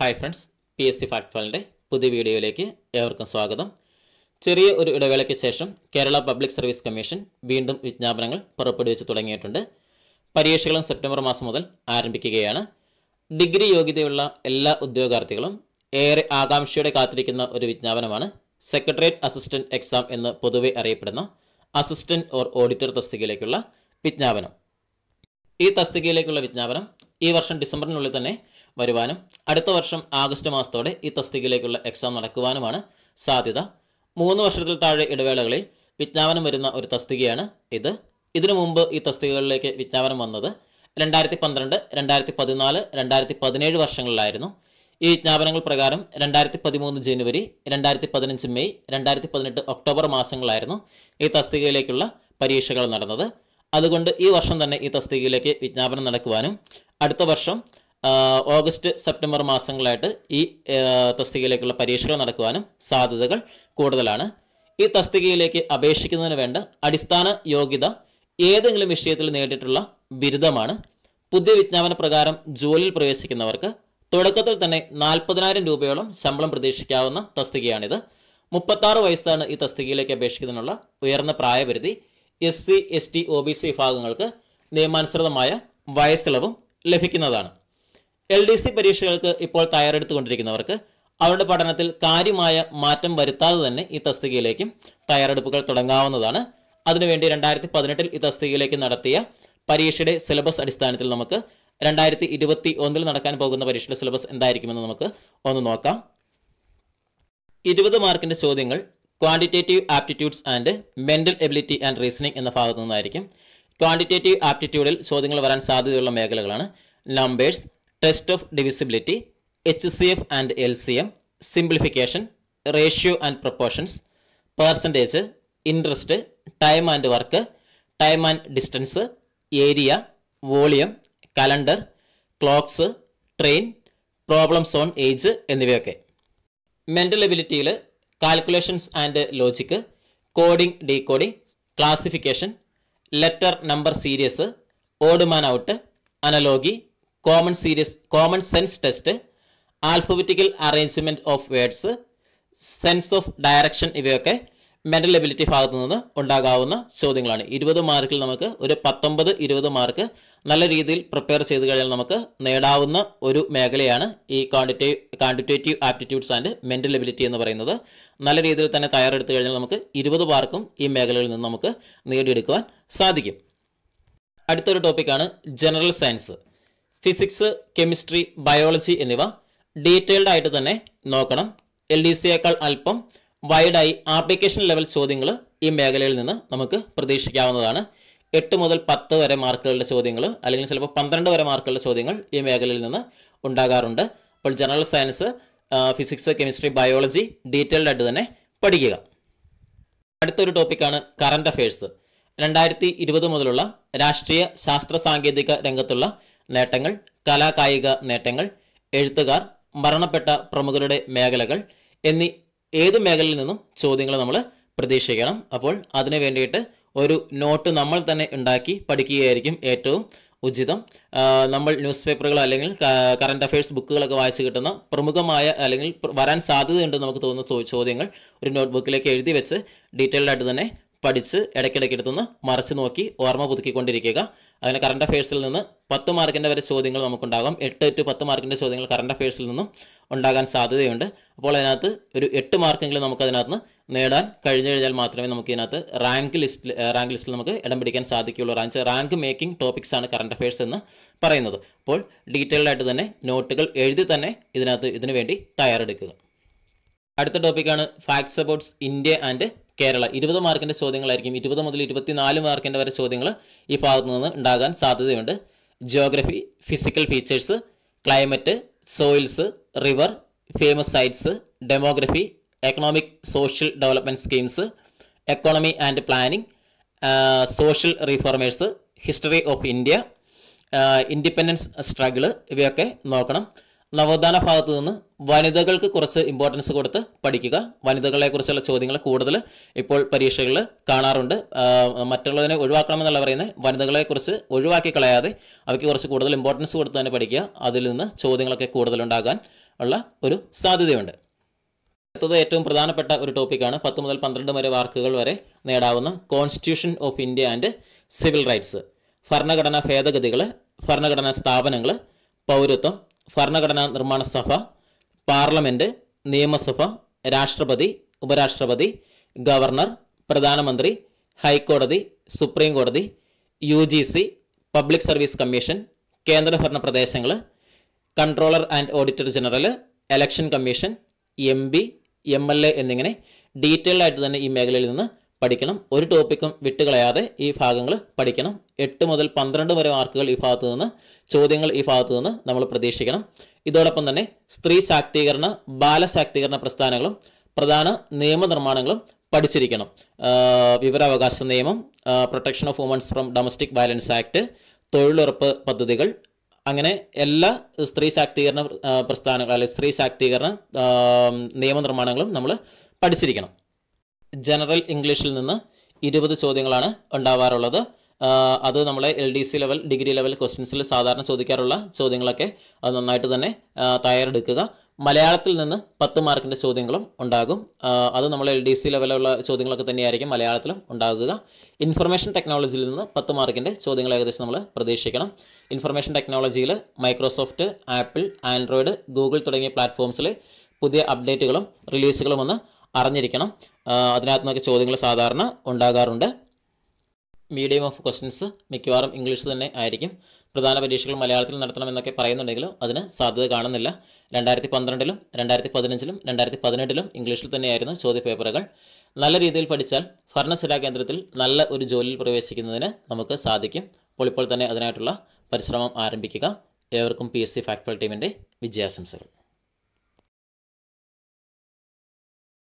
hi friends P S C ഫാക്ട്ഫലിൻ്റെ പുതിയ വീഡിയോയിലേക്ക് ഏവർക്കും സ്വാഗതം ചെറിയ ഒരു ഇടവേളയ്ക്ക് ശേഷം കേരള പബ്ലിക് സർവീസ് കമ്മീഷൻ വീണ്ടും വിജ്ഞാപനങ്ങൾ പുറപ്പെടുവിച്ച് തുടങ്ങിയിട്ടുണ്ട് പരീക്ഷകളും സെപ്റ്റംബർ മാസം മുതൽ ആരംഭിക്കുകയാണ് ഡിഗ്രി യോഗ്യതയുള്ള എല്ലാ ഉദ്യോഗാർത്ഥികളും ഏറെ ആകാംക്ഷയോടെ കാത്തിരിക്കുന്ന ഒരു വിജ്ഞാപനമാണ് സെക്രട്ടേറിയറ്റ് അസിസ്റ്റന്റ് എക്സാം എന്ന് പൊതുവെ അറിയപ്പെടുന്ന അസിസ്റ്റന്റ് ഓർ ഓഡിറ്റർ തസ്തികയിലേക്കുള്ള വിജ്ഞാപനം ഈ തസ്തികയിലേക്കുള്ള വിജ്ഞാപനം ഈ വർഷം ഡിസംബറിനുള്ളിൽ തന്നെ വരുവാനും അടുത്ത വർഷം ആഗസ്റ്റ് മാസത്തോടെ ഈ തസ്തികയിലേക്കുള്ള എക്സാം നടക്കുവാനുമാണ് സാധ്യത മൂന്ന് വർഷത്തിൽ താഴെ ഇടവേളകളിൽ വിജ്ഞാപനം വരുന്ന ഒരു തസ്തികയാണ് ഇത് ഇതിനു മുമ്പ് ഈ തസ്തികകളിലേക്ക് വിജ്ഞാപനം വന്നത് രണ്ടായിരത്തി പന്ത്രണ്ട് രണ്ടായിരത്തി പതിനാല് രണ്ടായിരത്തി പതിനേഴ് വർഷങ്ങളിലായിരുന്നു ഈ വിജ്ഞാപനങ്ങൾ പ്രകാരം രണ്ടായിരത്തി പതിമൂന്ന് ജനുവരി രണ്ടായിരത്തി പതിനഞ്ച് മെയ് രണ്ടായിരത്തി പതിനെട്ട് ഒക്ടോബർ മാസങ്ങളായിരുന്നു ഈ തസ്തികയിലേക്കുള്ള പരീക്ഷകൾ നടന്നത് അതുകൊണ്ട് ഈ വർഷം തന്നെ ഈ തസ്തികയിലേക്ക് വിജ്ഞാപനം നടക്കുവാനും അടുത്ത വർഷം ഓഗസ്റ്റ് സെപ്റ്റംബർ മാസങ്ങളായിട്ട് ഈ തസ്തികയിലേക്കുള്ള പരീക്ഷകൾ നടക്കുവാനും സാധ്യതകൾ കൂടുതലാണ് ഈ തസ്തികയിലേക്ക് അപേക്ഷിക്കുന്നതിന് വേണ്ട അടിസ്ഥാന യോഗ്യത ഏതെങ്കിലും വിഷയത്തിൽ നേടിയിട്ടുള്ള ബിരുദമാണ് പുതിയ വിജ്ഞാപന പ്രകാരം ജോലിയിൽ പ്രവേശിക്കുന്നവർക്ക് തുടക്കത്തിൽ തന്നെ നാൽപ്പതിനായിരം രൂപയോളം ശമ്പളം പ്രതീക്ഷിക്കാവുന്ന തസ്തികയാണിത് മുപ്പത്താറ് വയസ്സാണ് ഈ തസ്തികയിലേക്ക് അപേക്ഷിക്കുന്നതിനുള്ള ഉയർന്ന പ്രായപരിധി S C S T O B C വിഭാഗങ്ങൾക്ക് നിയമാനുസൃതമായ വയസ്സിളവും ലഭിക്കുന്നതാണ് എൽ ഡി സി പരീക്ഷകൾക്ക് ഇപ്പോൾ തയ്യാറെടുത്തുകൊണ്ടിരിക്കുന്നവർക്ക് അവരുടെ പഠനത്തിൽ കാര്യമായ മാറ്റം വരുത്താതെ തന്നെ ഈ തസ്തികയിലേക്കും തയ്യാറെടുപ്പുകൾ തുടങ്ങാവുന്നതാണ് അതിനുവേണ്ടി രണ്ടായിരത്തി പതിനെട്ടിൽ ഈ തസ്തികയിലേക്ക് നടത്തിയ പരീക്ഷയുടെ സിലബസ് അടിസ്ഥാനത്തിൽ നമുക്ക് രണ്ടായിരത്തി ഇരുപത്തി ഒന്നിൽ നടക്കാൻ പോകുന്ന പരീക്ഷയുടെ സിലബസ് എന്തായിരിക്കുമെന്ന് നമുക്ക് ഒന്ന് നോക്കാം ഇരുപത് മാർക്കിന്റെ ചോദ്യങ്ങൾ quantitative aptitudes and mental ability and reasoning എന്ന ഭാഗത്തു നിന്നായിരിക്കും ക്വാണ്ടിറ്റേറ്റീവ് ആപ്റ്റിറ്റ്യൂഡിൽ ചോദ്യങ്ങൾ വരാൻ സാധ്യതയുള്ള മേഖലകളാണ് numbers test of divisibility H C F and L C M simplification ratio and proportions percentage interest time and work time and distance area volume calendar clocks train problems on age എന്നിവയൊക്കെ mental എബിലിറ്റിയിൽ calculations and logic coding decoding classification letter number series odd man out analogy common series common sense test alphabetical arrangement of words sense of direction ഇവയൊക്കെ mental ability ഭാഗത്തു നിന്ന് ഉണ്ടാകാവുന്ന ചോദ്യങ്ങളാണ് ഇരുപത് മാർക്കിൽ നമുക്ക് ഒരു പത്തൊമ്പത് ഇരുപത് മാർക്ക് നല്ല രീതിയിൽ പ്രിപ്പയർ ചെയ്ത് കഴിഞ്ഞാൽ നമുക്ക് നേടാവുന്ന ഒരു മേഖലയാണ് ഈ quantitative quantitative aptitudes and mental ability എന്ന് പറയുന്നത് നല്ല രീതിയിൽ തന്നെ തയ്യാറെടുത്ത് കഴിഞ്ഞാൽ നമുക്ക് ഇരുപത് മാർക്കും ഈ മേഖലയിൽ നിന്ന് നമുക്ക് നേടിയെടുക്കുവാൻ സാധിക്കും അടുത്തൊരു ടോപ്പിക്കാണ് general science physics chemistry biology എന്നിവ ഡീറ്റെയിൽഡ് ആയിട്ട് തന്നെ നോക്കണം എൽ ഡി സിയേക്കാൾ അല്പം വൈഡായി ആപ്ലിക്കേഷൻ ലെവൽ ചോദ്യങ്ങൾ ഈ മേഖലയിൽ നിന്ന് നമുക്ക് പ്രതീക്ഷിക്കാവുന്നതാണ് എട്ട് മുതൽ പത്ത് വരെ മാർക്കുകളുടെ ചോദ്യങ്ങൾ അല്ലെങ്കിൽ ചിലപ്പോൾ പന്ത്രണ്ട് വരെ മാർക്കുകളുടെ ചോദ്യങ്ങൾ ഈ മേഖലയിൽ നിന്ന് ഉണ്ടാകാറുണ്ട് അപ്പോൾ general science physics chemistry biology detailed ആയിട്ട് തന്നെ പഠിക്കുക അടുത്തൊരു ടോപ്പിക്കാണ് കറണ്ട് അഫയേഴ്സ് രണ്ടായിരത്തി ഇരുപത് മുതലുള്ള രാഷ്ട്രീയ ശാസ്ത്ര സാങ്കേതിക രംഗത്തുള്ള നേട്ടങ്ങൾ കലാകായിക നേട്ടങ്ങൾ എഴുത്തുകാർ മരണപ്പെട്ട പ്രമുഖരുടെ മേഖലകൾ എന്നീ ഏത് മേഖലയിൽ നിന്നും ചോദ്യങ്ങൾ നമ്മൾ പ്രതീക്ഷിക്കണം അപ്പോൾ അതിനു വേണ്ടിയിട്ട് ഒരു നോട്ട് നമ്മൾ തന്നെ ഉണ്ടാക്കി പഠിക്കുകയായിരിക്കും ഏറ്റവും ഉചിതം നമ്മൾ ന്യൂസ് പേപ്പറുകൾ അല്ലെങ്കിൽ കറണ്ട് അഫയേഴ്സ് ബുക്കുകളൊക്കെ വായിച്ചു കിട്ടുന്ന പ്രമുഖമായ അല്ലെങ്കിൽ വരാൻ സാധ്യതയുണ്ട് നമുക്ക് തോന്നുന്ന ചോദ്യങ്ങൾ ഒരു നോട്ട് ബുക്കിലേക്ക് എഴുതി വെച്ച് ഡീറ്റെയിൽഡായിട്ട് തന്നെ പഠിച്ച് ഇടയ്ക്കിടയ്ക്ക് എടുത്തൊന്ന് മറച്ചു നോക്കി ഓർമ്മ പുതുക്കിക്കൊണ്ടിരിക്കുക അങ്ങനെ കറണ്ട് അഫയേഴ്സിൽ നിന്ന് പത്ത് മാർക്കിൻ്റെ വരെ ചോദ്യങ്ങൾ നമുക്കുണ്ടാകാം എട്ട് ടു പത്ത് മാർക്കിൻ്റെ ചോദ്യങ്ങൾ കറണ്ട് അഫയേഴ്സിൽ നിന്നും ഉണ്ടാകാൻ സാധ്യതയുണ്ട് അപ്പോൾ അതിനകത്ത് ഒരു എട്ട് മാർക്കെങ്കിലും നമുക്ക് അതിനകത്ത് നേടാൻ കഴിഞ്ഞു കഴിഞ്ഞാൽ മാത്രമേ നമുക്ക് ഇതിനകത്ത് റാങ്ക് ലിസ്റ്റിൽ റാങ്ക് ലിസ്റ്റിൽ നമുക്ക് ഇടം പിടിക്കാൻ സാധിക്കുകയുള്ളൂ റാങ്ക് റാങ്ക് മേക്കിംഗ് ടോപ്പിക്സ് ആണ് കറണ്ട് അഫയേഴ്സ് എന്ന് പറയുന്നത് അപ്പോൾ ഡീറ്റെയിൽഡ് ആയിട്ട് തന്നെ നോട്ടുകൾ എഴുതി തന്നെ ഇതിനകത്ത് ഇതിനു വേണ്ടി തയ്യാറെടുക്കുക അടുത്ത ടോപ്പിക്കാണ് facts abouts India and Kerala ഇരുപത് മാർക്കിൻ്റെ ചോദ്യങ്ങളായിരിക്കും ഇരുപത് മുതൽ ഇരുപത്തിനാല് മാർക്കിൻ്റെ വരെ ചോദ്യങ്ങൾ ഈ ഭാഗത്തു നിന്ന് ഉണ്ടാകാൻ സാധ്യതയുണ്ട് geography physical features climate soils river famous sites demography economic social development schemes economy and planning social reformers history of India independence struggle ഇവയൊക്കെ നോക്കണം നവോത്ഥാന ഭാഗത്ത് നിന്ന് വനിതകൾക്ക് കുറച്ച് ഇമ്പോർട്ടൻസ് കൊടുത്ത് പഠിക്കുക വനിതകളെ കുറിച്ചുള്ള ചോദ്യങ്ങൾ കൂടുതൽ ഇപ്പോൾ പരീക്ഷകളിൽ കാണാറുണ്ട് മറ്റുള്ളതിനെ ഒഴിവാക്കണമെന്നല്ല പറയുന്നത് വനിതകളെക്കുറിച്ച് ഒഴിവാക്കി കളയാതെ അവയ്ക്ക് കുറച്ച് കൂടുതൽ ഇമ്പോർട്ടൻസ് കൊടുത്ത് തന്നെ പഠിക്കുക അതിൽ നിന്ന് ചോദ്യങ്ങളൊക്കെ കൂടുതലുണ്ടാകാൻ ഉള്ള ഒരു സാധ്യതയുണ്ട് അടുത്തത് ഏറ്റവും പ്രധാനപ്പെട്ട ഒരു ടോപ്പിക്കാണ് പത്ത് മുതൽ പന്ത്രണ്ട് വരെ വാർക്കുകൾ വരെ നേടാവുന്ന constitution of India and civil rights ഭരണഘടനാ ഭേദഗതികൾ ഭരണഘടനാ സ്ഥാപനങ്ങൾ പൗരത്വം ഭരണഘടനാ നിർമ്മാണ സഭ പാർലമെൻറ്റ് നിയമസഭ രാഷ്ട്രപതി ഉപരാഷ്ട്രപതി ഗവർണർ പ്രധാനമന്ത്രി ഹൈക്കോടതി സുപ്രീം കോടതി U G C public service commission കേന്ദ്രഭരണ പ്രദേശങ്ങൾ controller and auditor general election commission M B M L A എന്നിങ്ങനെ ഡീറ്റെയിൽഡായിട്ട് തന്നെ ഈ മേഖലയിൽ നിന്ന് പഠിക്കണം ഒരു ടോപ്പിക്കും വിട്ടുകളയാതെ ഈ ഭാഗങ്ങൾ പഠിക്കണം എട്ട് മുതൽ പന്ത്രണ്ട് വരെ മാർക്കുകൾ ഈ ഭാഗത്തു നിന്ന് ചോദ്യങ്ങൾ ഈ ഭാഗത്തു നിന്ന് നമ്മൾ പ്രതീക്ഷിക്കണം ഇതോടൊപ്പം തന്നെ സ്ത്രീ ശാക്തീകരണ ബാലശാക്തീകരണ പ്രസ്ഥാനങ്ങളും പ്രധാന നിയമനിർമ്മാണങ്ങളും പഠിച്ചിരിക്കണം വിവരാവകാശ നിയമം protection of womens from domestic violence act തൊഴിലുറപ്പ് പദ്ധതികൾ അങ്ങനെ എല്ലാ സ്ത്രീ ശാക്തീകരണ പ്രസ്ഥാനങ്ങളും അല്ലെങ്കിൽ സ്ത്രീ ശാക്തീകരണ നിയമനിർമ്മാണങ്ങളും നമ്മൾ പഠിച്ചിരിക്കണം ജനറൽ ഇംഗ്ലീഷിൽ നിന്ന് ഇരുപത് ചോദ്യങ്ങളാണ് ഉണ്ടാവാറുള്ളത് അത് നമ്മളെ L D C level degree level ക്വസ്റ്റ്യൻസിൽ സാധാരണ ചോദിക്കാറുള്ള ചോദ്യങ്ങളൊക്കെ അത് നന്നായിട്ട് തന്നെ തയ്യാറെടുക്കുക മലയാളത്തിൽ നിന്ന് പത്ത് മാർക്കിൻ്റെ ചോദ്യങ്ങളും ഉണ്ടാകും അത് നമ്മൾ എൽ ഡി സി ലെവലുള്ള ചോദ്യങ്ങളൊക്കെ തന്നെയായിരിക്കും മലയാളത്തിലും ഉണ്ടാകുക ഇൻഫർമേഷൻ ടെക്നോളജിയിൽ നിന്ന് പത്ത് മാർക്കിൻ്റെ ചോദ്യങ്ങൾ ഏകദേശം നമ്മൾ പ്രതീക്ഷിക്കണം ഇൻഫർമേഷൻ ടെക്നോളജിയിൽ മൈക്രോസോഫ്റ്റ് ആപ്പിൾ ആൻഡ്രോയിഡ് ഗൂഗിൾ തുടങ്ങിയ പ്ലാറ്റ്ഫോംസിൽ പുതിയ അപ്ഡേറ്റുകളും റിലീസുകളും ഒന്ന് അറിഞ്ഞിരിക്കണം അതിനകത്ത് നിന്നൊക്കെ ചോദ്യങ്ങൾ സാധാരണ ഉണ്ടാകാറുണ്ട് മീഡിയം ഓഫ് ക്വസ്റ്റ്യൻസ് മിക്കവാറും ഇംഗ്ലീഷ് തന്നെ ആയിരിക്കും പ്രധാന പരീക്ഷകൾ മലയാളത്തിൽ നടത്തണമെന്നൊക്കെ പറയുന്നുണ്ടെങ്കിലും അതിന് സാധ്യത കാണുന്നില്ല രണ്ടായിരത്തി പന്ത്രണ്ടിലും രണ്ടായിരത്തി പതിനഞ്ചിലും രണ്ടായിരത്തി പതിനെട്ടിലും ഇംഗ്ലീഷിൽ തന്നെയായിരുന്നു ചോദ്യ പേപ്പറുകൾ നല്ല രീതിയിൽ പഠിച്ചാൽ ഭരണശിലാ കേന്ദ്രത്തിൽ നല്ല ഒരു ജോലിയിൽ പ്രവേശിക്കുന്നതിന് നമുക്ക് സാധിക്കും അപ്പോൾ ഇപ്പോൾ തന്നെ അതിനായിട്ടുള്ള പരിശ്രമം ആരംഭിക്കുക ഏവർക്കും പി എസ് സി ഫാക്ടൽ ടീമിൻ്റെ വിജയാശംസകൾ